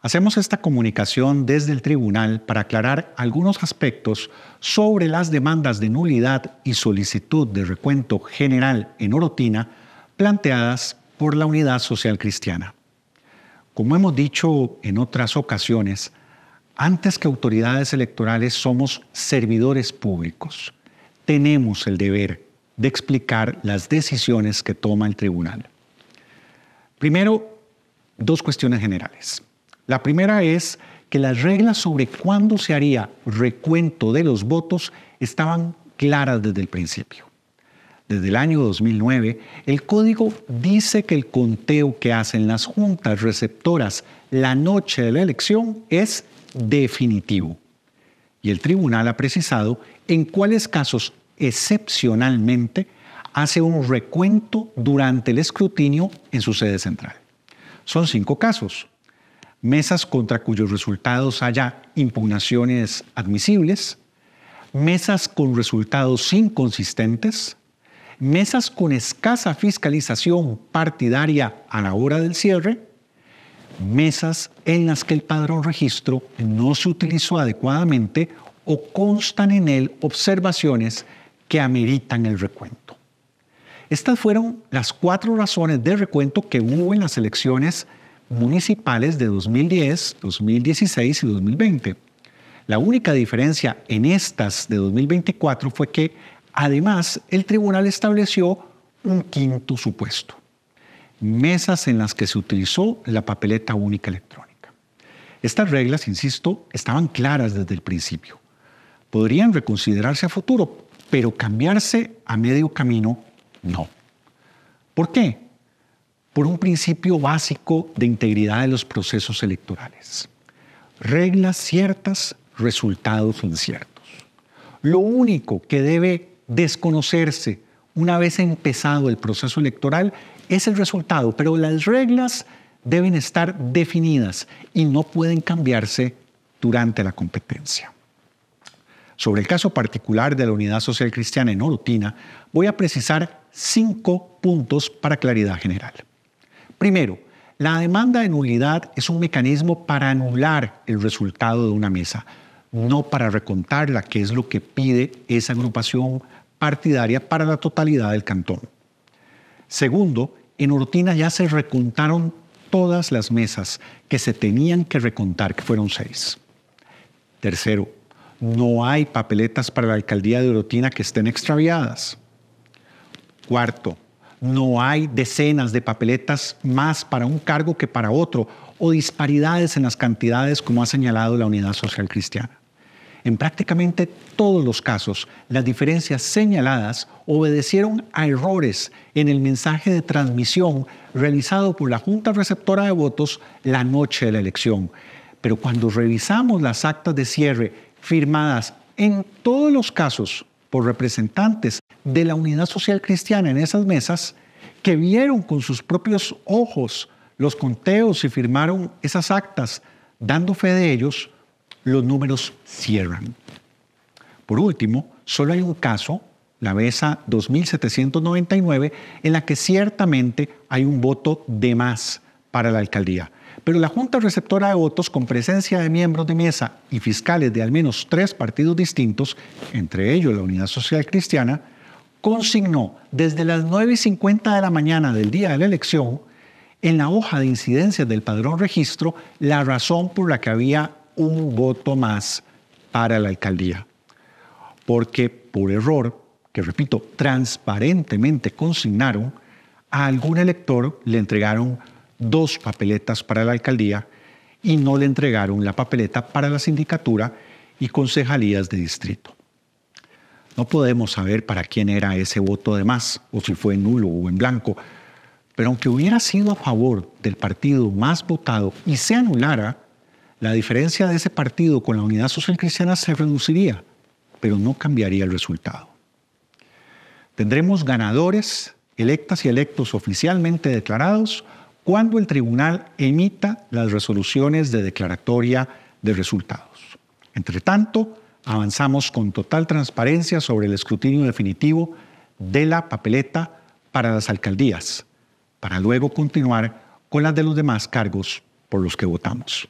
Hacemos esta comunicación desde el tribunal para aclarar algunos aspectos sobre las demandas de nulidad y solicitud de recuento general en Orotina planteadas por la Unidad Social Cristiana. Como hemos dicho en otras ocasiones, antes que autoridades electorales somos servidores públicos. Tenemos el deber de explicar las decisiones que toma el tribunal. Primero, dos cuestiones generales. La primera es que las reglas sobre cuándo se haría recuento de los votos estaban claras desde el principio. Desde el año 2009, el código dice que el conteo que hacen las juntas receptoras la noche de la elección es definitivo. Y el tribunal ha precisado en cuáles casos excepcionalmente hace un recuento durante el escrutinio en su sede central. Son cinco casos mesas contra cuyos resultados haya impugnaciones admisibles, mesas con resultados inconsistentes, mesas con escasa fiscalización partidaria a la hora del cierre, mesas en las que el padrón registro no se utilizó adecuadamente o constan en él observaciones que ameritan el recuento. Estas fueron las cuatro razones de recuento que hubo en las elecciones municipales de 2010, 2016 y 2020. La única diferencia en estas de 2024 fue que además el tribunal estableció un quinto supuesto, mesas en las que se utilizó la papeleta única electrónica. Estas reglas, insisto, estaban claras desde el principio. Podrían reconsiderarse a futuro, pero cambiarse a medio camino no. ¿Por qué? por un principio básico de integridad de los procesos electorales. Reglas ciertas, resultados inciertos. Lo único que debe desconocerse una vez empezado el proceso electoral es el resultado, pero las reglas deben estar definidas y no pueden cambiarse durante la competencia. Sobre el caso particular de la Unidad Social Cristiana en Orutina, voy a precisar cinco puntos para claridad general. Primero, la demanda de nulidad es un mecanismo para anular el resultado de una mesa, no para recontarla, que es lo que pide esa agrupación partidaria para la totalidad del cantón. Segundo, en Ortina ya se recontaron todas las mesas que se tenían que recontar, que fueron seis. Tercero, no hay papeletas para la alcaldía de Orotina que estén extraviadas. Cuarto, no hay decenas de papeletas más para un cargo que para otro, o disparidades en las cantidades como ha señalado la Unidad Social Cristiana. En prácticamente todos los casos, las diferencias señaladas obedecieron a errores en el mensaje de transmisión realizado por la Junta Receptora de Votos la noche de la elección. Pero cuando revisamos las actas de cierre firmadas en todos los casos por representantes de la unidad social cristiana en esas mesas que vieron con sus propios ojos los conteos y firmaron esas actas dando fe de ellos, los números cierran. Por último, solo hay un caso, la mesa 2799, en la que ciertamente hay un voto de más para la alcaldía. Pero la Junta Receptora de Votos, con presencia de miembros de mesa y fiscales de al menos tres partidos distintos, entre ellos la Unidad Social Cristiana, consignó desde las 9:50 y de la mañana del día de la elección en la hoja de incidencias del padrón registro la razón por la que había un voto más para la alcaldía. Porque por error, que repito, transparentemente consignaron, a algún elector le entregaron dos papeletas para la alcaldía y no le entregaron la papeleta para la sindicatura y concejalías de distrito. No podemos saber para quién era ese voto de más, o si fue nulo o en blanco, pero aunque hubiera sido a favor del partido más votado y se anulara, la diferencia de ese partido con la Unidad Social Cristiana se reduciría, pero no cambiaría el resultado. Tendremos ganadores electas y electos oficialmente declarados cuando el tribunal emita las resoluciones de declaratoria de resultados. Entre tanto, avanzamos con total transparencia sobre el escrutinio definitivo de la papeleta para las alcaldías, para luego continuar con las de los demás cargos por los que votamos.